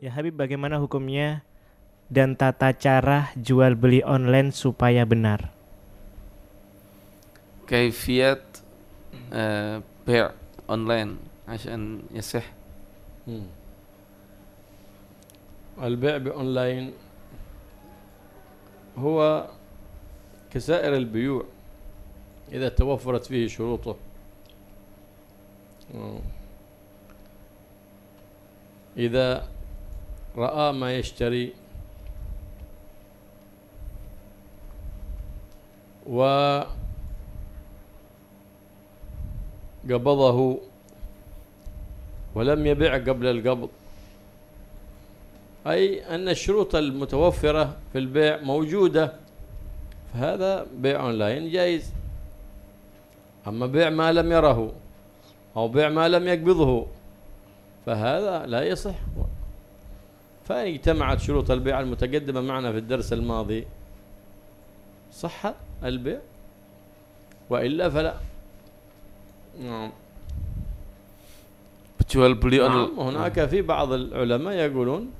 Ya Habib, bagaimana hukumnya dan tata cara jual beli online supaya benar? Kaifiat uh, online asyan ya sih. Hmm. al bi online هو كسائر البيوع إذا توفرت فيه شروطه إذا رأى ما يشتري وقبضه ولم يبع قبل القبض أي أن الشروط المتوفرة في البيع موجودة فهذا بيع أونلاين جائز أما بيع ما لم يره أو بيع ما لم يقبضه فهذا لا يصح فإن اجتمعت شروط البيع المتقدمة معنا في الدرس الماضي صح البيع وإلا فلا نعم jual beli نعم هناك في بعض العلماء يقولون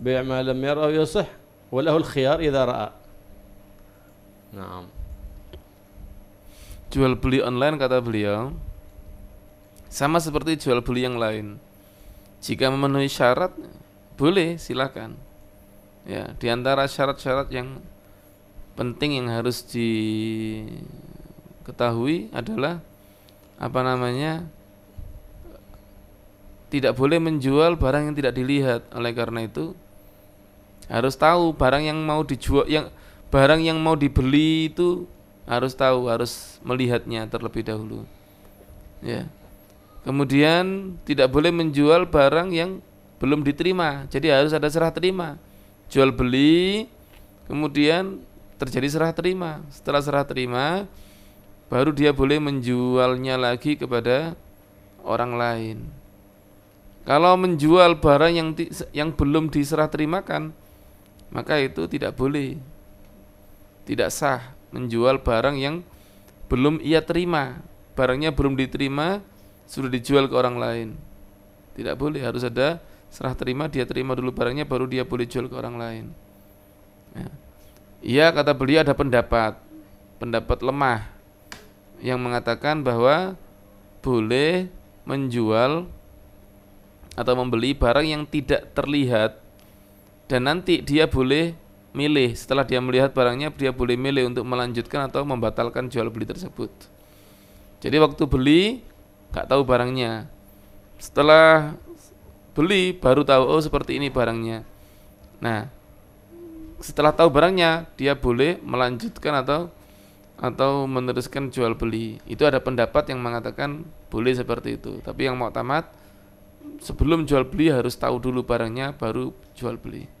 بيع ما لم يره يصح وله الخيار إذا رأى نعم jual beli online kata beliau sama seperti jual beli yang lain jika memenuhi syarat boleh silakan ya di antara syarat-syarat yang penting yang harus diketahui adalah apa namanya tidak boleh menjual barang yang tidak dilihat oleh karena itu harus tahu barang yang mau dijual yang barang yang mau dibeli itu harus tahu harus melihatnya terlebih dahulu ya kemudian tidak boleh menjual barang yang belum diterima. Jadi harus ada serah terima. Jual beli, kemudian terjadi serah terima. Setelah serah terima, baru dia boleh menjualnya lagi kepada orang lain. Kalau menjual barang yang yang belum diserah terimakan, maka itu tidak boleh. Tidak sah menjual barang yang belum ia terima. Barangnya belum diterima, sudah dijual ke orang lain. Tidak boleh, harus ada serah terima dia terima dulu barangnya baru dia boleh jual ke orang lain ya, iya, kata beliau ada pendapat pendapat lemah yang mengatakan bahwa boleh menjual atau membeli barang yang tidak terlihat dan nanti dia boleh milih setelah dia melihat barangnya dia boleh milih untuk melanjutkan atau membatalkan jual beli tersebut jadi waktu beli nggak tahu barangnya setelah beli baru tahu oh seperti ini barangnya. Nah, setelah tahu barangnya dia boleh melanjutkan atau atau meneruskan jual beli. Itu ada pendapat yang mengatakan boleh seperti itu. Tapi yang mau tamat sebelum jual beli harus tahu dulu barangnya baru jual beli.